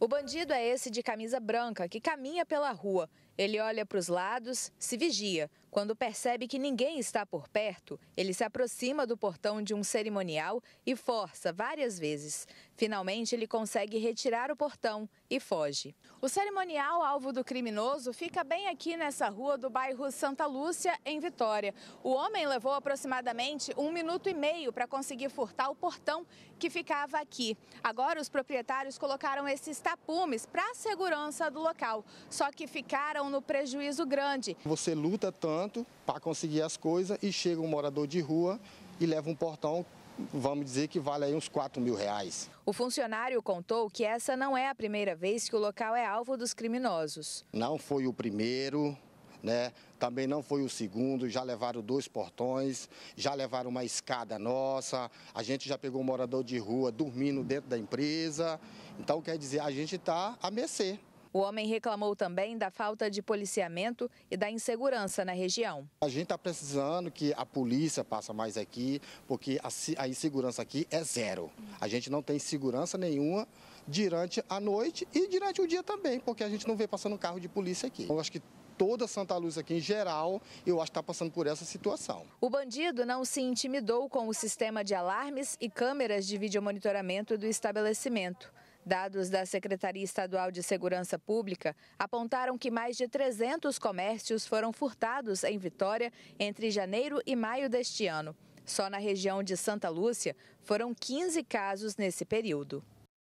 O bandido é esse de camisa branca que caminha pela rua. Ele olha para os lados, se vigia, quando percebe que ninguém está por perto, ele se aproxima do portão de um cerimonial e força várias vezes. Finalmente, ele consegue retirar o portão e foge. O cerimonial alvo do criminoso fica bem aqui nessa rua do bairro Santa Lúcia, em Vitória. O homem levou aproximadamente um minuto e meio para conseguir furtar o portão que ficava aqui. Agora, os proprietários colocaram esses tapumes para a segurança do local, só que ficaram no prejuízo grande. Você luta tanto canto para conseguir as coisas e chega um morador de rua e leva um portão vamos dizer que vale aí uns 4 mil reais. O funcionário contou que essa não é a primeira vez que o local é alvo dos criminosos. Não foi o primeiro, né? Também não foi o segundo, já levaram dois portões, já levaram uma escada nossa, a gente já pegou um morador de rua dormindo dentro da empresa. Então, quer dizer, a gente está a mercê. O homem reclamou também da falta de policiamento e da insegurança na região. A gente está precisando que a polícia passe mais aqui, porque a insegurança aqui é zero. A gente não tem segurança nenhuma durante a noite e durante o dia também, porque a gente não vê passando carro de polícia aqui. Eu acho que toda Santa Luz aqui em geral, eu acho que está passando por essa situação. O bandido não se intimidou com o sistema de alarmes e câmeras de videomonitoramento do estabelecimento. Dados da Secretaria Estadual de Segurança Pública apontaram que mais de 300 comércios foram furtados em Vitória entre janeiro e maio deste ano. Só na região de Santa Lúcia foram 15 casos nesse período.